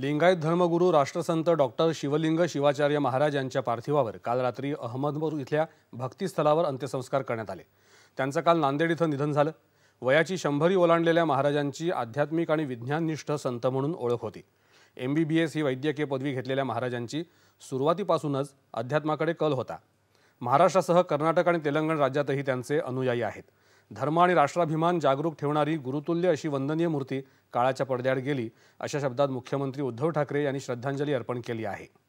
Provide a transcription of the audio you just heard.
लिंगायत धर्मगुरू राष्ट्रसंत डॉक्टर शिवलिंग शिवाचार्य महाराज यांच्या पार्थिवावर काल रात्री अहमदपूर इथल्या भक्तीस्थळावर अंत्यसंस्कार करण्यात आले त्यांचं काल नांदेड इथं निधन झालं वयाची शंभरी ओलांडलेल्या महाराजांची आध्यात्मिक आणि विज्ञाननिष्ठ संत म्हणून ओळख होती एम बी बी एस ही वैद्यकीय पदवी घेतलेल्या महाराजांची सुरुवातीपासूनच अध्यात्माकडे कल होता महाराष्ट्रासह कर्नाटक आणि तेलंगण राज्यातही त्यांचे अनुयायी आहेत धर्म आणि राष्ट्राभिमान जागरूक ठेवणारी गुरुतुल्य अशी वंदनीय मूर्ती काळाच्या पडद्याआड गेली अशा शब्दात मुख्यमंत्री उद्धव ठाकरे यांनी श्रद्धांजली अर्पण केली आहे